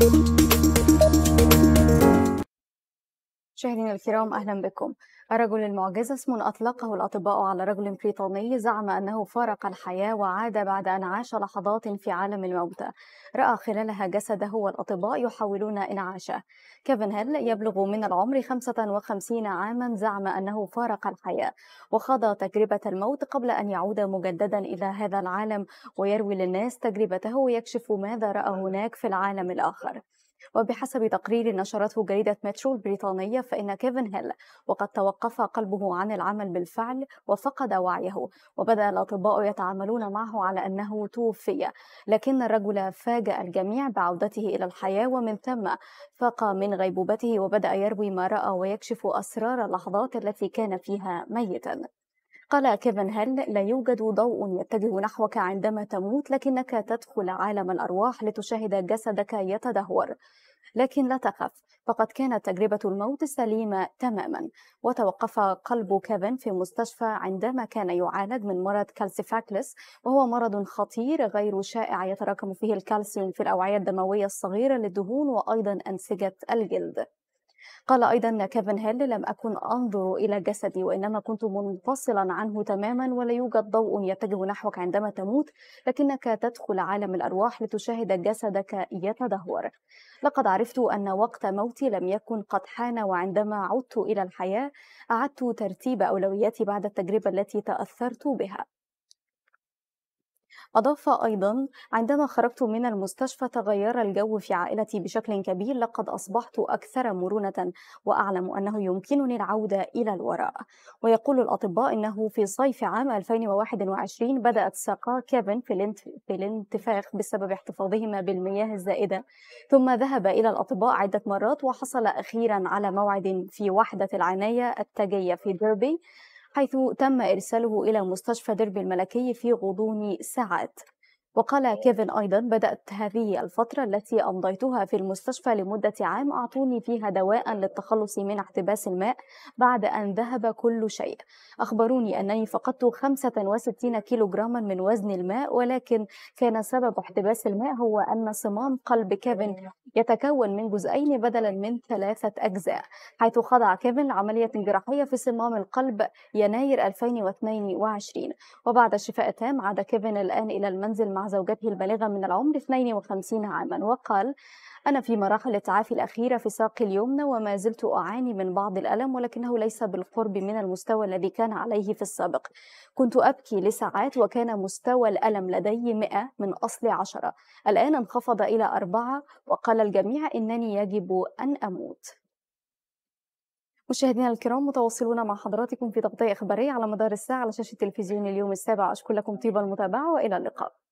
thank you مشاهدينا الكرام اهلا بكم الرجل المعجزة اسم أطلقه الأطباء على رجل بريطاني زعم أنه فارق الحياة وعاد بعد أن عاش لحظات في عالم الموتى رأى خلالها جسده والأطباء يحاولون إنعاشه كيفن هيل يبلغ من العمر 55 عاما زعم أنه فارق الحياة وخاض تجربة الموت قبل أن يعود مجددا إلى هذا العالم ويروي للناس تجربته ويكشف ماذا رأى هناك في العالم الآخر وبحسب تقرير نشرته جريدة مترو البريطانية فإن كيفن هيل وقد توقف قلبه عن العمل بالفعل وفقد وعيه وبدأ الأطباء يتعاملون معه على أنه توفي لكن الرجل فاجأ الجميع بعودته إلى الحياة ومن ثم فاق من غيبوبته وبدأ يروي ما رأى ويكشف أسرار اللحظات التي كان فيها ميتا قال كيفن هيل لا يوجد ضوء يتجه نحوك عندما تموت لكنك تدخل عالم الأرواح لتشاهد جسدك يتدهور لكن لا تخف فقد كانت تجربة الموت سليمة تماما وتوقف قلب كيفن في مستشفى عندما كان يعالج من مرض كالسيفاكلس وهو مرض خطير غير شائع يتراكم فيه الكالسيوم في الأوعية الدموية الصغيرة للدهون وأيضا أنسجة الجلد قال أيضا كيفن هيل لم أكن أنظر إلى جسدي وإنما كنت منفصلا عنه تماما ولا يوجد ضوء يتجه نحوك عندما تموت لكنك تدخل عالم الأرواح لتشاهد جسدك يتدهور لقد عرفت أن وقت موتي لم يكن قد حان وعندما عدت إلى الحياة أعدت ترتيب أولوياتي بعد التجربة التي تأثرت بها أضاف أيضا عندما خرجت من المستشفى تغير الجو في عائلتي بشكل كبير لقد أصبحت أكثر مرونة وأعلم أنه يمكنني العودة إلى الوراء ويقول الأطباء أنه في صيف عام 2021 بدأت ساقا كيفن في الانتفاخ بسبب احتفاظهما بالمياه الزائدة ثم ذهب إلى الأطباء عدة مرات وحصل أخيرا على موعد في وحدة العناية التاجية في ديربي حيث تم إرساله إلى مستشفى درب الملكي في غضون ساعات وقال كيفن أيضا بدأت هذه الفترة التي أمضيتها في المستشفى لمدة عام أعطوني فيها دواء للتخلص من احتباس الماء بعد أن ذهب كل شيء أخبروني أنني فقدت 65 كيلوغراما من وزن الماء ولكن كان سبب احتباس الماء هو أن صمام قلب كيفن أيوة. يتكون من جزئين بدلا من ثلاثة أجزاء حيث خضع كيفن لعملية جراحية في صمام القلب يناير 2022 وبعد الشفاء التام عاد كيفن الآن إلى المنزل مع مع زوجته البالغة من العمر 52 عاما وقال أنا في مراحل التعافي الأخيرة في ساقي اليمنى وما زلت أعاني من بعض الألم ولكنه ليس بالقرب من المستوى الذي كان عليه في السابق كنت أبكي لساعات وكان مستوى الألم لدي 100 من أصل 10 الآن انخفض إلى أربعة وقال الجميع إنني يجب أن أموت مشاهدينا الكرام متواصلون مع حضراتكم في تغطية إخبارية على مدار الساعة على شاشة تلفزيون اليوم السابع أشكر لكم طيب المتابعة وإلى اللقاء